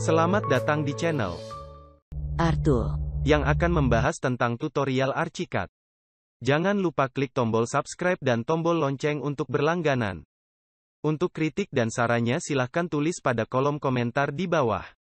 Selamat datang di channel Artul yang akan membahas tentang tutorial Archicad. Jangan lupa klik tombol subscribe dan tombol lonceng untuk berlangganan. Untuk kritik dan sarannya silahkan tulis pada kolom komentar di bawah.